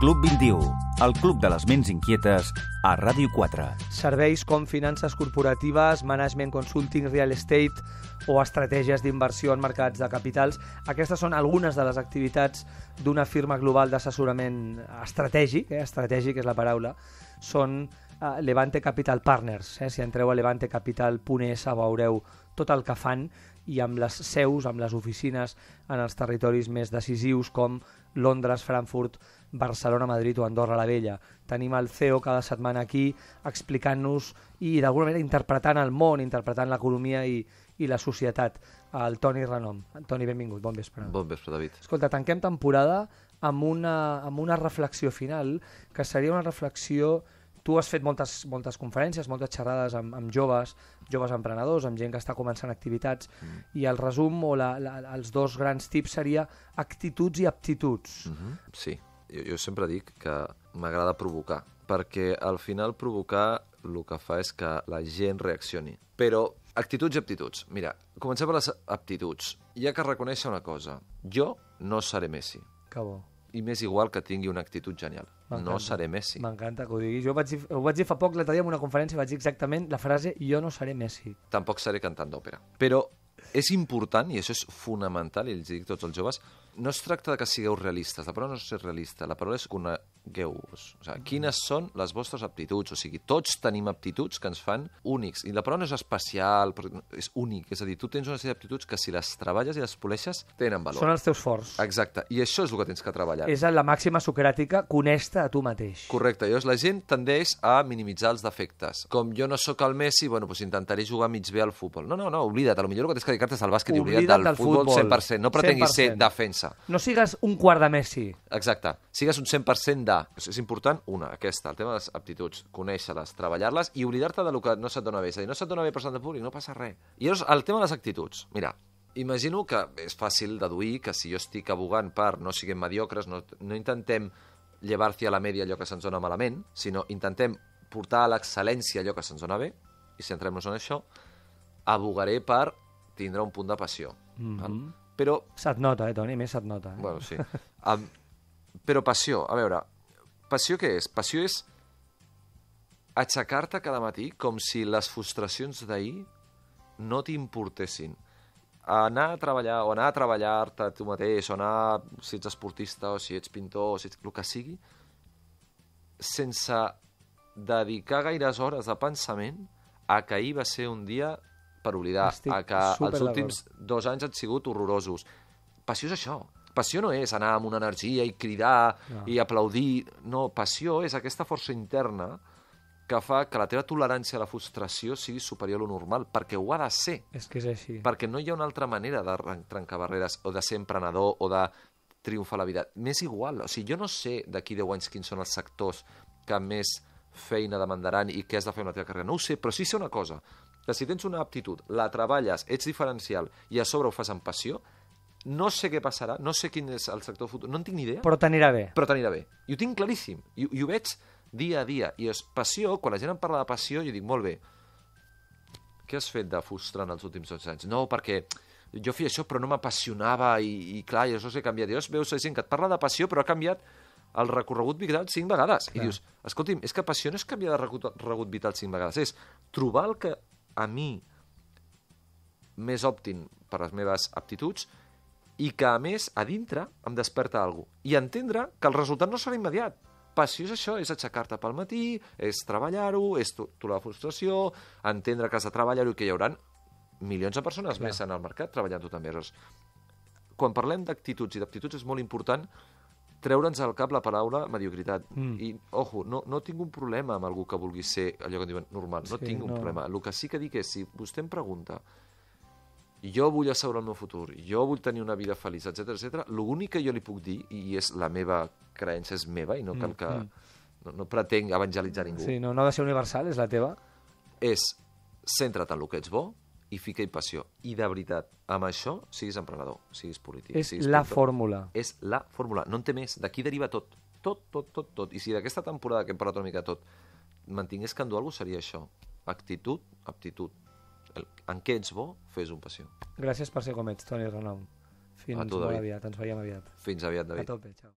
Club 21, el club de les ments inquietes a Ràdio 4. Serveis com finances corporatives, management consulting, real estate o estratègies d'inversió en mercats de capitals. Aquestes són algunes de les activitats d'una firma global d'assessorament estratègic, eh? estratègic és la paraula, són eh, Levante Capital Partners. Eh? Si entreu a levantecapital.es veureu tot el que fan i amb les seus, amb les oficines en els territoris més decisius com Londres, Frankfurt, Barcelona, Madrid o Andorra la Vella. Tenim el CEO cada setmana aquí explicant-nos i d'alguna manera interpretant el món, interpretant l'economia i, i la societat, el Toni Renom. Toni, benvingut, bon vespre. Bon vespre, David. Escolta, tanquem temporada amb una, amb una reflexió final, que seria una reflexió tu has fet moltes, moltes conferències, moltes xerrades amb, amb joves, joves emprenedors, amb gent que està començant activitats, mm. i el resum o la, la, els dos grans tips seria actituds i aptituds. Mm -hmm. Sí, jo, jo sempre dic que m'agrada provocar, perquè al final provocar el que fa és que la gent reaccioni. Però actituds i aptituds. Mira, comencem per les aptituds. Hi ha que reconèixer una cosa. Jo no seré Messi. Que bo i m'és igual que tingui una actitud genial. No seré Messi. M'encanta que ho diguis. Jo vaig, dir, ho vaig dir fa poc, l'altre dia en una conferència, vaig dir exactament la frase jo no seré Messi. Tampoc seré cantant d'òpera. Però és important, i això és fonamental, i els dic tots els joves, no es tracta de que sigueu realistes, la paraula no és ser realista, la paraula és gueu-vos. O sigui, mm. quines són les vostres aptituds? O sigui, tots tenim aptituds que ens fan únics. I la paraula no és especial, és únic. És a dir, tu tens una sèrie d'aptituds que si les treballes i les poleixes tenen valor. Són els teus forts. Exacte. I això és el que tens que treballar. És la màxima socràtica, coneix a tu mateix. Correcte. Llavors la gent tendeix a minimitzar els defectes. Com jo no sóc el Messi, bueno, doncs intentaré jugar mig bé al futbol. No, no, no, oblida't. A lo millor el que tens que dedicar-te és al bàsquet oblida't i oblida't del, del futbol, futbol 100%. No pretenguis 100%. ser defensa. No sigues un quart de Messi. Exacte. Sigues un 100% de blindar. És important, una, aquesta, el tema de les aptituds, conèixer-les, treballar-les i oblidar-te del que no se't dona bé. És a dir, no se't dona bé per de públic, no passa res. I llavors, el tema de les actituds. Mira, imagino que és fàcil deduir que si jo estic abogant per no siguem mediocres, no, no intentem llevar-se a la mèdia allò que se'ns dona malament, sinó intentem portar a l'excel·lència allò que se'ns dona bé, i centrem-nos en això, abogaré per tindre un punt de passió. Mm -hmm. Però... Se't nota, eh, Toni? Més se't nota. Eh? Bueno, sí. Um, però passió, a veure, Passió què és? Passió és aixecar-te cada matí com si les frustracions d'ahir no t'importessin. Anar a treballar o anar a treballar-te tu mateix o anar, si ets esportista o si ets pintor o si ets el que sigui, sense dedicar gaires hores de pensament a que ahir va ser un dia per oblidar, Estic a que els últims dos anys han sigut horrorosos. Passió és això, Passió no és anar amb una energia i cridar no. Ah. i aplaudir. No, passió és aquesta força interna que fa que la teva tolerància a la frustració sigui superior a lo normal, perquè ho ha de ser. És que és així. Perquè no hi ha una altra manera de trencar barreres o de ser emprenedor o de triomfar la vida. M'és igual. O sigui, jo no sé d'aquí 10 anys quins són els sectors que més feina demandaran i què has de fer amb la teva carrera. No ho sé, però sí sé una cosa, que si tens una aptitud, la treballes, ets diferencial i a sobre ho fas amb passió, no sé què passarà, no sé quin és el sector futur, no en tinc ni idea. Però t'anirà bé. Però t'anirà bé. I ho tinc claríssim. I, I ho veig dia a dia. I és passió, quan la gent em parla de passió, jo dic, molt bé, què has fet de en els últims 12 anys? No, perquè jo feia això però no m'apassionava i, i clar, i això s'ha canviat. I llavors veus la gent que et parla de passió però ha canviat el recorregut vital cinc vegades. Clar. I dius, escolti'm, és que passió no és canviar de recorregut vital cinc vegades, és trobar el que a mi més òptim per les meves aptituds i que, a més, a dintre em desperta alguna cosa. I entendre que el resultat no serà immediat. Passió és això, és aixecar-te pel matí, és treballar-ho, és tolerar la frustració, entendre que has de treballar-ho i que hi haurà milions de persones Clar. més en el mercat treballant-ho també. Llavors, quan parlem d'actituds, i d'actituds és molt important treure'ns al cap la paraula mediocritat. Mm. I, ojo, no, no tinc un problema amb algú que vulgui ser allò que diuen normal, no sí, tinc un no. problema. El que sí que dic és, si vostè em pregunta jo vull asseure el meu futur, jo vull tenir una vida feliç, etc etc. l'únic que jo li puc dir, i és la meva creença, és meva, i no cal mm, que... Mm. No, no pretenc evangelitzar ningú. Sí, no, no ha de ser universal, és la teva. És centra't en el que ets bo i fica-hi passió. I de veritat, amb això siguis emprenedor, siguis polític. És siguis la fórmula. És la fórmula, no en té més. D'aquí deriva tot. Tot, tot, tot, tot. I si d'aquesta temporada que hem parlat una mica tot mantingués que endur alguna seria això. Actitud, aptitud en què ets bo, fes un passió. Gràcies per ser com ets, Toni Renom. Fins molt aviat, ens veiem aviat. Fins aviat, David. A tope, ciao.